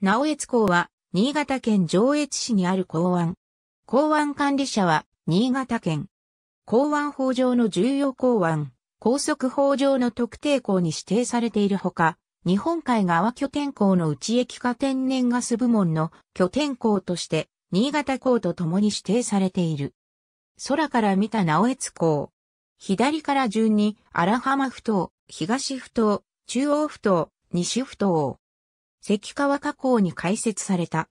直越港は、新潟県上越市にある港湾。港湾管理者は、新潟県。港湾法上の重要港湾、高速法上の特定港に指定されているほか、日本海側拠点港の内液化天然ガス部門の拠点港として、新潟港と共に指定されている。空から見た直越港。左から順に、荒浜埠頭、東埠頭、中央埠頭、西埠頭。関川河口に開設された。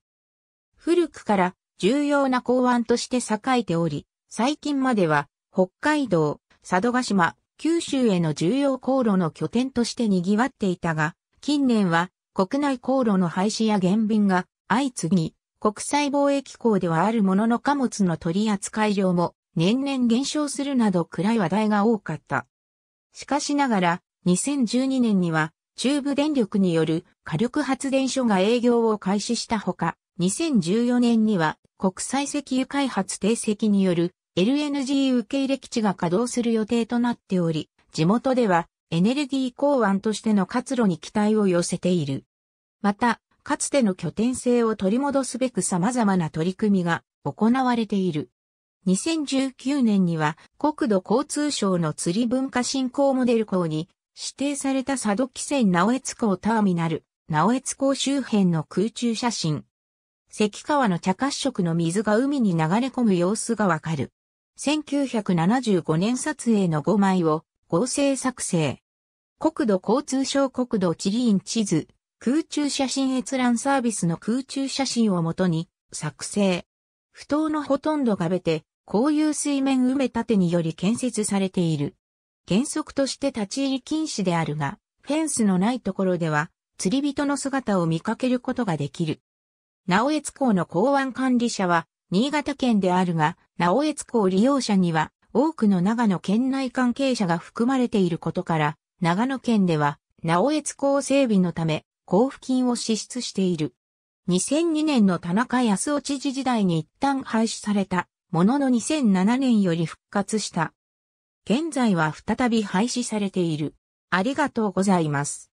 古くから重要な港湾として栄えており、最近までは北海道、佐渡島、九州への重要航路の拠点として賑わっていたが、近年は国内航路の廃止や減便が相次ぎ、国際貿易港ではあるものの貨物の取扱量も年々減少するなど暗い話題が多かった。しかしながら、2012年には中部電力による火力発電所が営業を開始したほか、2014年には国際石油開発定石による LNG 受け入れ基地が稼働する予定となっており、地元ではエネルギー港湾としての活路に期待を寄せている。また、かつての拠点性を取り戻すべく様々な取り組みが行われている。2019年には国土交通省の釣り文化振興モデル校に指定された佐渡汽船直江津港ターミナル、直江津港周辺の空中写真。関川の茶褐色の水が海に流れ込む様子がわかる。1975年撮影の5枚を合成作成。国土交通省国土地理院地図、空中写真閲覧サービスの空中写真をもとに作成。不当のほとんどがべて、こういう水面埋め立てにより建設されている。原則として立ち入り禁止であるが、フェンスのないところでは、釣り人の姿を見かけることができる。直江津港の港湾管理者は、新潟県であるが、直江津港利用者には、多くの長野県内関係者が含まれていることから、長野県では、直江津港整備のため、交付金を支出している。2002年の田中康夫知事時代に一旦廃止されたものの2007年より復活した現在は再び廃止されている。ありがとうございます。